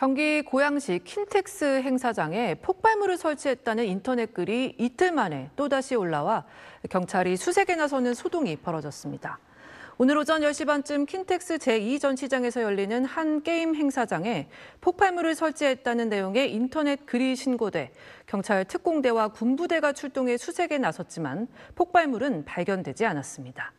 경기 고양시 킨텍스 행사장에 폭발물을 설치했다는 인터넷 글이 이틀 만에 또다시 올라와 경찰이 수색에 나서는 소동이 벌어졌습니다. 오늘 오전 10시 반쯤 킨텍스 제2전시장에서 열리는 한 게임 행사장에 폭발물을 설치했다는 내용의 인터넷 글이 신고돼 경찰 특공대와 군부대가 출동해 수색에 나섰지만 폭발물은 발견되지 않았습니다.